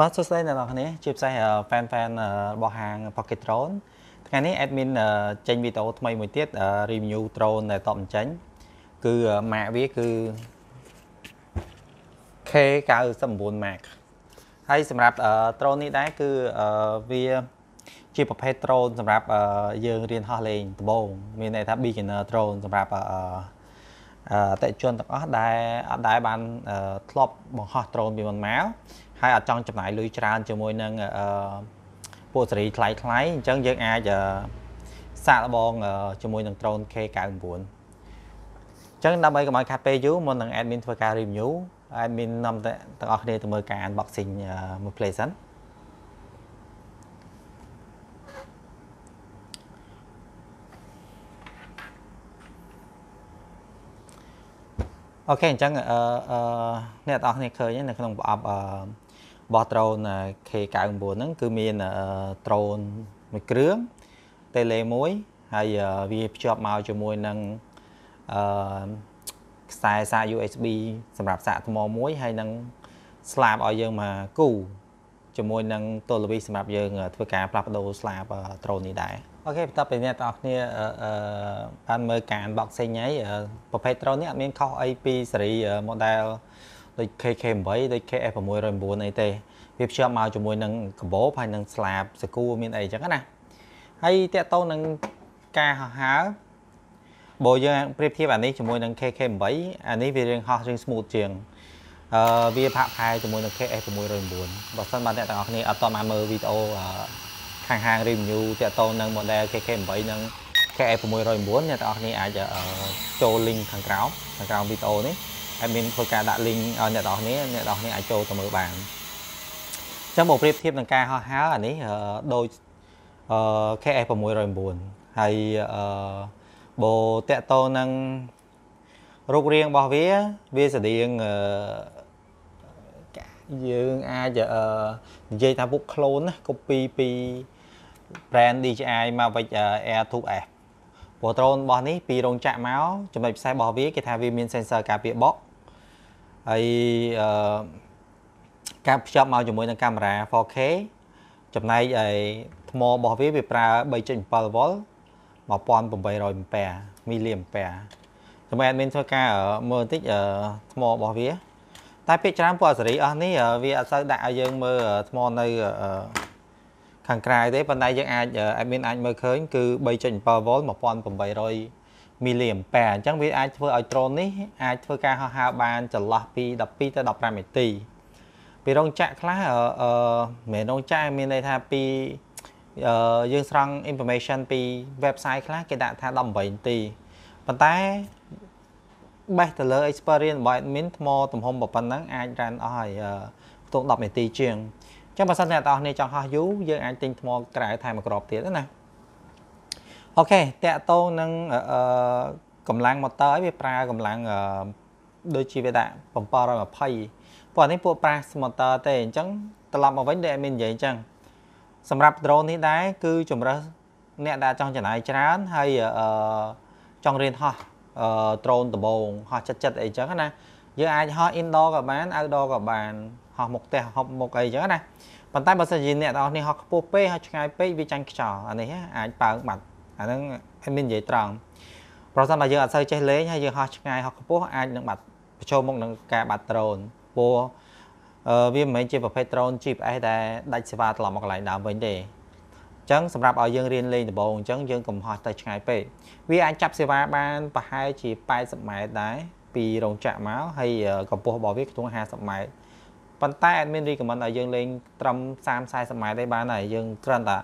បាទសួស្តីអ្នកនរគ្នាជាពិសេស fan fan របស់ហាង Pocket Drone ថ្ងៃនេះ admin ចេញវីដេអូថ្មីមួយទៀត review drone ដែលតបបញ្ចេញគឺ Mac វាគឺ K99 Mac ហើយសម្រាប់ drone នេះដែរគឺវាជាប្រភេទ drone សម្រាប់យើងរៀនហោះលេងដំបូងមានន័យថា beginner drone សម្រាប់អតិជនទាំងអស់ដែលអត់ដែលបានធ្លាប់បង្ហោះ drone ពីមុនមកហើយអត់ចង់ចំណាយលុយច្រើនជាមួយនឹងពួកសេរីថ្លៃថ្លៃអញ្ចឹងយើងអាចសាកល្បងជាមួយ នឹង drone K99 អញ្ចឹងដើម្បីកុំឲ្យខាត់ពេលយូរមុននឹង admin ធ្វើការ review admin នាំទាំងអស់គ្នាទៅមើលការ unboxing មួយ play សិនអូខេអញ្ចឹងអឺអ្នកទាំងអស់គ្នាឃើញនៅក្នុងប្រអប់អឺរបស់ drone K99 ហ្នឹងគឺមាន drone មួយគ្រឿង tele មួយហើយវាភ្ជាប់មកជាមួយនឹងអឺខ្សែសាក USB សម្រាប់សាកថ្មមួយ ហើយនឹងស្លាបឲ្យយើងមកគូជាមួយនឹង ទូរវិសសម្រាប់យើង ធ្វើការផ្លាស់ប្ដូរស្លាប drone នេះដែរអូខេបន្តពីអ្នកទាំងអស់គ្នាបានមើលការ unboxing ហើយប្រភេទ drone នេះអត់មានខុសអីពីស៊េរី model ដូច KK8 ដូច KF609 អីទេវាភ្ជាប់មកជាមួយ នឹងកាបូបហើយនឹងស្លាបសកួរមានអីចឹងណាហើយតកតងនឹងការហោះហើរបើយើងប្រៀបធៀបអានេះជាមួយនឹង KK8 អានេះវារៀងហោះរៀង smooth ជាងអឺវាផាក់ផែជាមួយនឹង KF609 បើសិនបាទអ្នកទាំងអស់គ្នាអត់តមកមើលវីដេអូខាងហាង review តកតងនឹង model KK8 និង KF609 អ្នកទាំងអស់គ្នាអាចចូល link ខាងក្រោមខាងក្រោមវីដេអូនេះ admin ធ្វើការដាក់ link ឲ្យអ្នកនរនេះអ្នកនរនេះអាចចូលទៅមើលបានអញ្ចឹងបើប្រៀបធៀបនឹងការហោះហើរអានេះដូច KS 609ហើយបើតកតនឹងរូបរាងរបស់វាវាស្តៀងយើងអាចនិយាយថាពុក clone ណា copy ពី brand DJI Mavic Air 2S ព្រោះ drone របស់នេះពីរោងចក្រមកចំណុចផ្សេងរបស់វាគេថាវាមាន sensor ការពារបកហើយអឺការភ្ជាប់មកជាមួយនឹងកាមេរ៉ា 4K ចំណែកឯថ្មរបស់វាវាប្រើ3.7វ៉ុល1800អំពែមីលីអំពែសម្រាប់ admin ធ្វើការមើលបន្តិចថ្មរបស់វាតែពាក្យច្រើនពណ៌សេរីអស់នេះវាអត់សូវដាក់ឲ្យយើង មើលថ្មនៅខាងក្រៅទេប៉ុន្តែយើងអាច admin អាចមើលឃើញ គឺ3.7វ៉ុល1800មីលីអាំប៉ែអញ្ចឹងវាអាចធ្វើឲ្យដ្រូននេះអាចធ្វើការហោះហើរបានចន្លោះពី12ទៅ15នាទីពីរោងចក្រខ្លះអឺមិនរោងចក្រមានន័យថាពីអឺយើងស្រង់ information ពី website ខ្លះគេដាក់ថា18នាទីប៉ុន្តែបេះទៅលើ experience របស់ admin ថ្មទំហំប៉ុណ្ណឹងអាចរានអស់ហើយផ្ទុក10នាទីជាងអញ្ចឹងបើសិនតែអ្នកទាំងអស់គ្នាចង់ហោះយូរយើងអាចទិញថ្មក្រៅថែមមួយក្របទៀតណាអូខេតកតងនឹងកម្លាំងម៉ូទ័រវាប្រើកម្លាំងដូចជាវាដាក់720ព្រោះនេះពួកប្រើម៉ូទ័រទេអញ្ចឹងត្រឡប់មកវិញដូចអត់មាននិយាយអញ្ចឹងសម្រាប់ drone នេះដែរគឺជំរើសអ្នកដែលចង់ចំណាយច្រើនហើយចង់រៀនហោះ drone ដំបងហោះចិត្តចិត្តអីចឹងណាយើងអាចហោះ indoor ក៏បាន outdoor ក៏បានហោះមុខផ្ទះហោះមុខអីចឹងណាប៉ុន្តែបើសិនជាអ្នកទាំងអស់នេះហោះខ្ពស់ពេកហោះឆ្ងាយពេកវាចាញ់ខ្យល់អានេះអាចប៉ើងបាត់អាហ្នឹងមាននិយាយត្រង់ប្រសិនបើយើងអត់សូវចេះលេងហើយយើងហោះឆ្ងាយហោះខ្ពស់អាចនឹងបាត់ប្រឈមមុខនឹងការបាត់ដ្រូនព្រោះវាមិនមែនជាប្រភេទដ្រូន GPS ដែលដាច់សេវាត្រឡប់មកកន្លែងដើមវិញទេអញ្ចឹងសម្រាប់ឲ្យយើងរៀនលេងដំបូងអញ្ចឹងយើងកុំហោះទៅឆ្ងាយពេកវាអាចចាប់សេវាបាន ប្រហែលជា80ម៉ែត្រដែរពីរោងចក្រមកហើយកម្ពស់របស់វាខ្ទង់50ម៉ែត្រប៉ុន្តែ admin recommend ឲ្យយើងលេងត្រឹម30 40ម៉ែត្រទេបានហើយយើងគ្រាន់តែ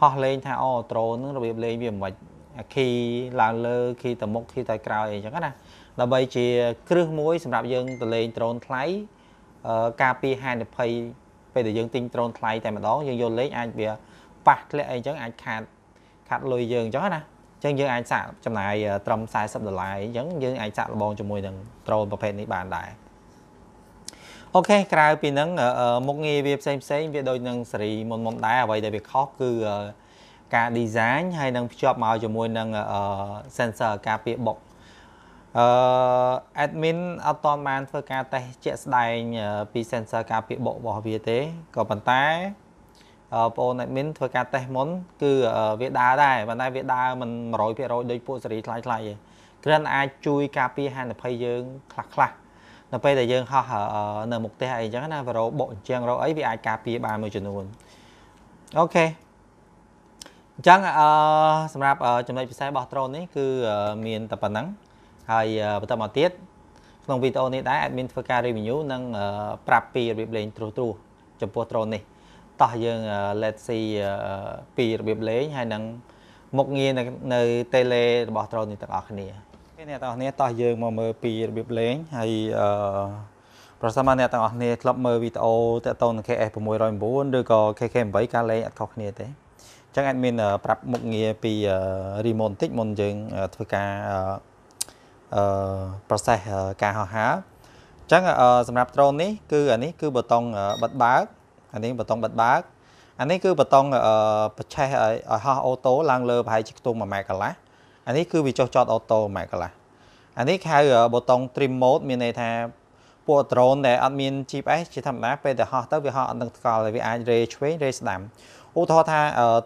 ហោះលេងថាអូត្រូននឹងរបៀបលេងវាមិនខ្មិចខីឡើងលើខីទៅមុខខីទៅក្រោយអីចឹងណាដើម្បីជាគ្រឹះមួយសម្រាប់យើងទៅលេងត្រូនថ្លៃការពារហានិភ័យពេលដែលយើងទិញត្រូនថ្លៃតែម្ដងយើងយកលេងអាចវាប៉ះធ្លាក់អីចឹងអាចខាត ខាតលុយយើងចឹងណាចឹងយើងអាចសាកចំណាយត្រឹម40ដុល្លារអីចឹងយើងអាចសាកល្បងជាមួយនឹងត្រូនប្រភេទនេះបានដែរអូខេក្រៅពីហ្នឹងមុខងារវាផ្សេងផ្សេងវាដូចនឹងសេរីមុនមុនដែរអ្វីដែលវាខុសគឺការ design ហើយនឹងភ្ជាប់មកជាមួយនឹង sensor ការពារបុកអឺ admin អត់តាន់បានធ្វើការតេស្តជាក់ស្ដែងពី sensor ការពារបុករបស់វាទេក៏ប៉ុន្តែបងប្អូន admin ធ្វើការតេស្តមុនគឺវាដើរដែរប៉ុន្តែវាដើរមិន100%ដោយពួកសេរីថ្លៃថ្លៃទេគ្រាន់អាចជួយការពារហានិភ័យយើងខ្លះខ្លះនៅពេលដែលយើងហោះនៅមុខផ្ទះអីចឹងណាវ៉ារោបុកអញ្ចឹងរោអីវាអាចការពារបានមួយចំនួនអូខេអញ្ចឹងអឺសម្រាប់ចំណុចពិសេសរបស់ drone នេះគឺមានតែប៉ុណ្ណឹងហើយបន្តមកទៀតក្នុងវីដេអូនេះដែរ admin ធ្វើការ review និងប្រាប់ពីរបៀបលេងត្រួសត្រាសចំពោះ drone នេះ តោះយើង let's see ពីរបៀបលេងហើយនឹងមុខងារនៅ tele របស់ drone នេះទាំងអស់គ្នាអ្នកទាំងអស់គ្នាតោះយើងមកមើលពីរបៀបលេងហើយអឺប្រសិនបើអ្នកទាំងអស់គ្នាធ្លាប់មើលវីដេអូតាក់ទងនឹង KS 609ឬក៏ KK 8ការលេងអត់ខុសគ្នាទេអញ្ចឹង admin ប្រាប់មុខងារពី remote បន្តិចមុនយើងធ្វើការអឺ process ការហោះហើរអញ្ចឹងសម្រាប់ drone នេះគឺអានេះគឺប៊ូតុងបិទបើកអានេះប៊ូតុងបិទបើកអានេះគឺប៊ូតុងប្រឆេះឲ្យហោះអូតូឡើងលើប្រហែលជាខ្ទង់1ម៉ែត្រកន្លះអានេះគឺវាចុះចតអូតូ1ម៉ែត្រកន្លះអានេះហៅប៊ូតុង trim mode មានន័យថាពួក drone ដែលអត់មាន GPS ជាធម្មតាពេលទៅហោះទៅវាហោះអត់នឹងថ្កល់វាអាចរេឆ្វេងរេស្ដាំឧទាហរណ៍ថា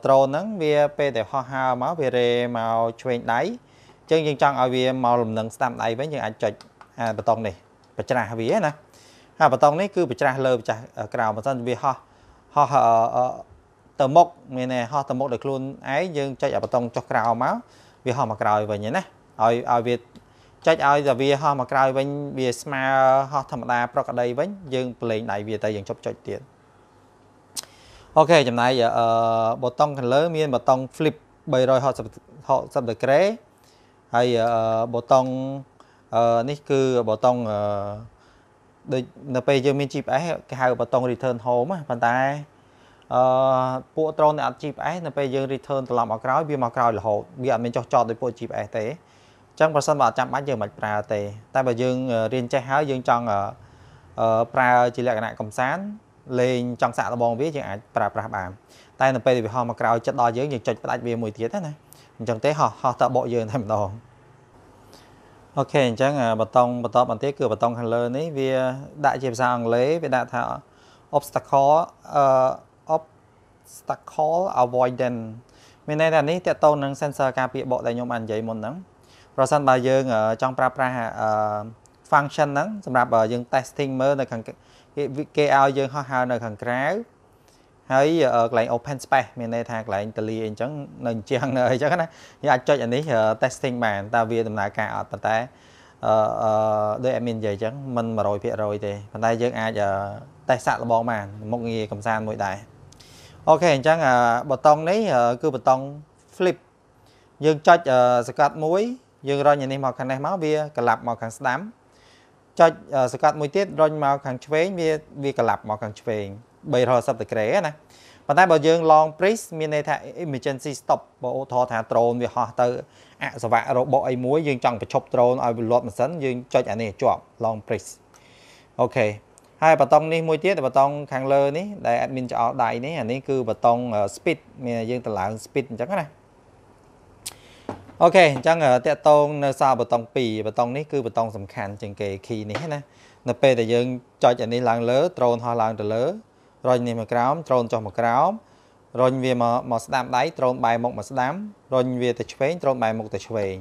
drone ហ្នឹងវាពេលទៅហោះហើរមកវារេមកឆ្វេងដៃអញ្ចឹងយើងចង់ឲ្យវាមកលំនឹងស្ដាំដៃវិញយើងអាចចុចអាប៊ូតុងនេះបច្រាស់វាណាហើយប៊ូតុងនេះគឺបច្រាស់លើបច្រាស់ក្រោមបើមិនវាហោះហោះទៅមុខមានន័យហោះទៅមុខដោយខ្លួនឯងយើងចុចអាប៊ូតុងចុះក្រោមមកវាហោះមកក្រោយវិញណាឲ្យឲ្យវាចុចឲ្យតែវាហោះមកក្រោយវិញវាស្មើហោះធម្មតា ប្រក្រតីវិញយើងប្រឡែងដៃវាទៅយើងជប់ចុចទៀតអូខេចំណាយអឺប៊ូតុងខាងលើមានប៊ូតុង flip 360 60 degree ហើយប៊ូតុងនេះគឺប៊ូតុងដូចនៅពេលយើងមាន GPS គេហៅប៊ូតុង return home ប៉ុន្តែអឺពួកដ្រូនដែលអត់ GPS នៅពេលយើង return ត្រឡប់មកក្រោយវាមកក្រោយរហូតវាអត់មានចោះចតដោយពួក GPS ទេចឹងប្រសិនបើអត់ចាំបាច់យើងមិនប្រើទេតែបើយើងរៀនចេះហើយយើងចង់ប្រើជាលក្ខណៈកំសាន្តលេងចង់សាក់លបងវាយើងអាចប្រើប្រាស់បានតែនៅពេលវាហោះមកក្រោយចិត្តដល់យើងយើងចុចផ្ដាច់វាមួយទៀតណាអញ្ចឹងទេហោះហោះតបកយើងតែម្ដងអូខេអញ្ចឹងបតង់បន្តបន្ទៀតគឺបតង់ខាងលើនេះវាដាក់ជាភាសាអង់គ្លេសវាដាក់ថា obstacle អឺ obstacle avoidance មានន័យថានេះតកតងនឹង sensor ការពារបកដែលខ្ញុំបាននិយាយមុនហ្នឹងប្រសិនបើយើងចង់ប្រើប្រាស់ function ហ្នឹងសម្រាប់យើង testing មើលនៅខាងគេឲ្យយើងហោះហើរនៅខាងក្រៅហើយកន្លែង open space មានន័យថាកន្លែងតលីអីចឹងនៅអញ្ចឹងអីចឹងណាយើងអាចចុចអានេះ testing បានតើវាដំណើរការអត់ប៉ុន្តែអឺដោយ admin និយាយចឹងមិន100%ទេប៉ុន្តែយើងអាច test សាក់លបងបានមុខងារកំសាន្តមួយដែរអូខេអញ្ចឹងប៊ូតុងនេះគឺប៊ូតុង flip យើងចុចសកាត់មួយយើងរញនេះមកខាងនេះមកវាក្លាប់មកខាងស្ដាំចុចសកាត់មួយទៀតរញមកខាងឆ្វេងវាវាក្លាប់មកខាងឆ្វេង360ដឺក្រេណាប៉ុន្តែបើយើង long freeze មានន័យថា emergency stop បើឧទាហរណ៍ថា drone វាហោះទៅអសវៈរបកអីមួយយើងចង់បញ្ឈប់ drone ឲ្យវាលាត់ម៉ាស៊ីនយើងចុចអានេះជាប់ long freeze អូខេហើយបតុងនេះមួយទៀតបតុងខាងលើនេះដែល admin ចោលដៃនេះអានេះគឺបតុង speed មានយើងតម្លើង speed អញ្ចឹងណាអូខេអញ្ចឹងតកតងនៅសាបតុង2បតុងនេះគឺបតុងសំខាន់ជាងគេខីនេះណានៅពេលដែលយើងចុចអានេះឡើងលើត្រូនហោះឡើងទៅលើរុញនេះមកក្រោមត្រូនចុះមកក្រោមរុញវាមកមកស្ដាំដៃត្រូនបែរមុខមកស្ដាំរុញវាទៅឆ្វេងត្រូនបែរមុខទៅឆ្វេង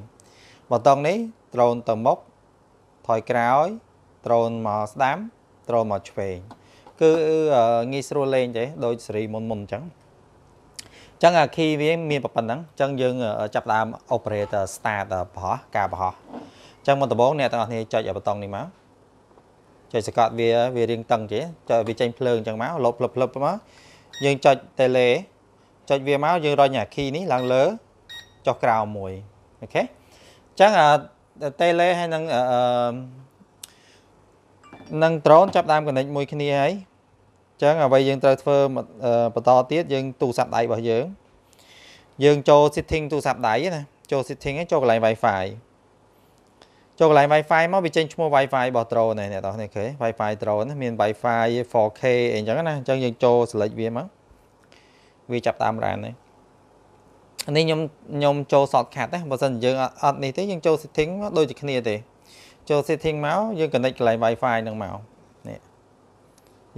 បតុងនេះ ត្រូនទៅមុខថយក្រោយត្រូនមកស្ដាំត្រូនមកឆ្វេងគឺងាយស្រួលលេងទេដូចសេរីមុនមុនអញ្ចឹងចឹងអាគីវាមានប៉ុណ្ណឹងចឹងយើងចាប់ដើម operator start ប្រហោះការប្រហោះចឹងមកដំបូងអ្នកទាំងអស់គ្នាចុចប៊ូតុងនេះមកចុចសកាត់វាវារៀងតឹងទេចុចវាចេញភ្លើងចឹងមកលោបភ្លឹបភ្លឹបមកយើងចុច tele ចុចវាមកយើងរញអាគីនេះឡើងលើចុះក្រោមមួយអូខេចឹងអា tele ហើយនឹងនឹង drone ចាប់ដើម connect មួយគ្នាហើយចឹងអ្វីយើងត្រូវធ្វើបន្តទៀតយើងទូរស័ព្ទដៃរបស់យើងយើងចូល setting ទូរស័ព្ទដៃណាចូល setting ហ្នឹងចូលកន្លែង Wi-Fi ចូលកន្លែង Wi-Fi មកវាចេញឈ្មោះ Wi-Fi របស់ drone នេះអ្នកនរនេះឃើញ Wi-Fi drone មាន Wi-Fi 4K អីចឹងណាអញ្ចឹងយើង ចូល select វាមកវាចាប់តាមរ៉ាននេះនេះខ្ញុំខ្ញុំចូល shortcut ណាបើសិនយើងអត់នេះទេយើងចូល setting ដូចជាគ្នាទេ ចូល setting មកយើង connect កន្លែង Wi-Fi ហ្នឹងមក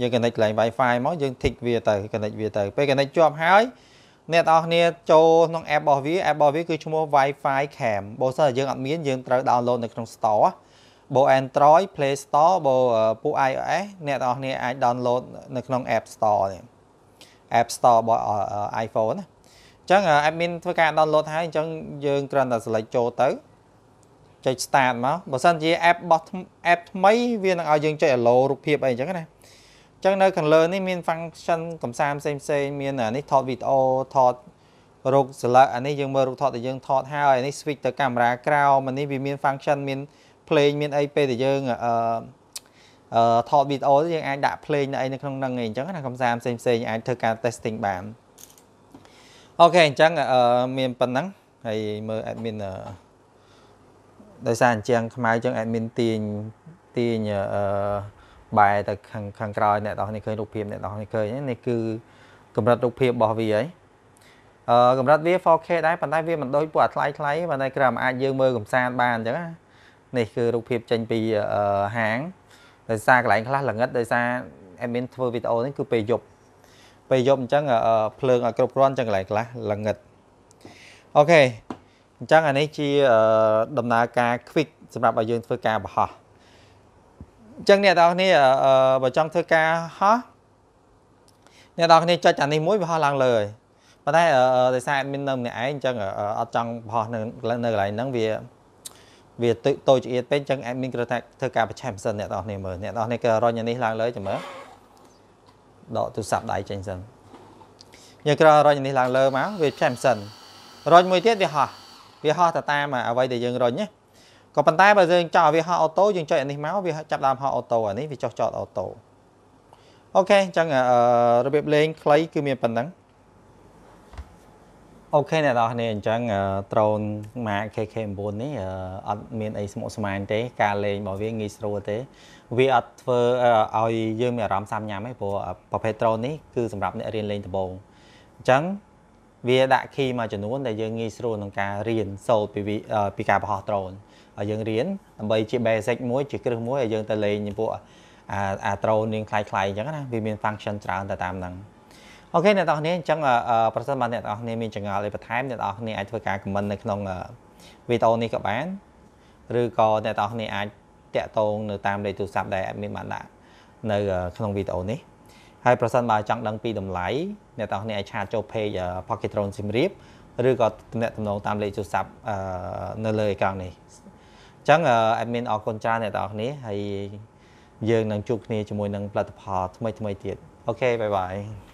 យើង connect កន្លែង Wi-Fi មកយើង tick វាទៅ connect វាទៅពេល connect ជាប់ហើយអ្នកទាំងអស់គ្នាចូលក្នុង app របស់វា app របស់វាគឺឈ្មោះ Wi-Fi Cam បើសិនយើងអត់មានយើងត្រូវ download នៅក្នុង Store បើ Android Play Store បើពួក iOS អ្នកទាំងអស់គ្នាអាច download នៅក្នុង App Store នេះ App Store របស់ iPhone ណាអញ្ចឹង admin ធ្វើការ download ហើយអញ្ចឹងយើងគ្រាន់តែ select ចូលទៅចុច start មកបើសិនជា app របស់ app ថ្មីវានឹងឲ្យយើងចុច allow រូបភាពអីអញ្ចឹងណាចឹងនៅខាងលើនេះមាន function កំសាន្តផ្សេងផ្សេងមានអានេះថតវីដេអូថតរូបស្លាកអានេះយើងមើលរូបថតដែលយើងថតហើយអានេះ switch ទៅកាមេរ៉ាក្រោមអានេះវាមាន function មាន play មានអីពេលដែលយើងអឺថតវីដេអូយើងអាចដាក់ play នៅអីនៅក្នុងហ្នឹងឯងអញ្ចឹងណាកំសាន្តផ្សេងផ្សេងអាចធ្វើការ testing បានអូខេអញ្ចឹងមានប៉ុណ្ណឹងហើយមើល admin ដោយសារអញ្ចឹងខ្មៅអញ្ចឹង admin ទាញទាញអឺបែរទៅខាងខាងក្រោយអ្នកនរនេះឃើញរូបភាពអ្នកនរនេះឃើញនេះគឺកម្រិតរូបភាពរបស់វាហីអឺកម្រិតវា 4K ដែរប៉ុន្តែវាមិនដូចពួកអាថ្លៃថ្លៃប៉ុន្តែក្រមអាចយើងមើលកំសាន្តបានអញ្ចឹងណានេះគឺរូបភាពចេញពីហាងដោយសារកន្លែងខ្លះលងិតដោយសារ admin ធ្វើវីដេអូនេះគឺពេលយប់ពេលយប់អញ្ចឹងភ្លើងឲ្យគ្រប់គ្រាន់ចឹងកន្លែងខ្លះលងិតអូខេអញ្ចឹងអានេះជាដំណើរការ quick សម្រាប់ឲ្យយើងធ្វើការបោះអញ្ចឹងអ្នកនរគ្នាបើចង់ធ្វើការហោះអ្នកនរគ្នាចុចអានេះមួយវាហោះឡើងលើហើយប៉ុន្តែដោយសារ admin នៅម្នាក់ឯងអញ្ចឹងអត់ចង់ហោះនៅនៅកន្លែងហ្នឹងវាវាតូចចៀតពេកអញ្ចឹង admin គ្រាន់តែធ្វើការប្រឆេះមិនសិនអ្នកនរគ្នាមើលអ្នកនរគ្នាក៏រញអានេះឡើងលើចាំមើលដកទូរស័ព្ទដៃចេញសិនយើងគ្រាន់រញអានេះឡើងលើមកវាប្រឆេះមិនសិនរញមួយទៀតវាហោះវាហោះទៅតាមអ្វីដែលយើងរញណាក៏ប៉ុន្តែបើយើងចង់ឲ្យវាហោះអូតូយើងចុចអានេះមកវាចាប់ដើមហោះអូតូអានេះវាចុះចតអូតូអូខេអញ្ចឹងរបៀបលេងខ្លីគឺមានប៉ុណ្ណឹងអូខេអ្នកនរគ្នាអញ្ចឹងដ្រូនម៉ាក KK9 នេះអត់មានអីស្មុគស្មាញទេ ការលេងរបស់វាងាយស្រួលទេ វាអត់ធ្វើឲ្យយើងមានអារម្មណ៍សាំញ៉ាំទេព្រោះប្រភេទដ្រូននេះគឺសម្រាប់អ្នករៀនលេងដំបូងអញ្ចឹងវាដាក់គីមួយចំនួនដែលយើងងាយស្រួលក្នុងការរៀនសូត្រពីពីការបោះដ្រូនហើយយើងរៀនដើម្បីជា basic មួយជាគ្រឹះមួយឲ្យយើងទៅលេងពួកអាអាដ្រូននាងคล้ายៗអញ្ចឹងណាវាមាន function ច្រើនទៅតាមហ្នឹងអូខេអ្នកនរគ្នាអញ្ចឹងប្រសិនបើអ្នកនរគ្នាមានចង្អល់អីបន្ថែមអ្នកនរគ្នាអាចធ្វើការ comment នៅក្នុងវីដេអូនេះក៏បានឬក៏អ្នកនរគ្នាអាចតាក់ទងនៅតាមលេខទូរស័ព្ទដែល admin បានដាក់នៅក្នុងវីដេអូនេះហើយប្រសិនបើចង់ដឹងពីតម្លៃអ្នកទាំងនេះអាចឆាតចូល page Pocketron សៀមរាបឬក៏ទំនាក់ទំនងតាមលេខទូរស័ព្ទនៅលើអេក្រង់នេះអញ្ចឹង admin អរគុណច្រើនអ្នកទាំងនេះហើយយើងនឹងជួបគ្នាជាមួយ នឹងផលិតផលថ្មីថ្មីទៀតអូខេបាយបាយ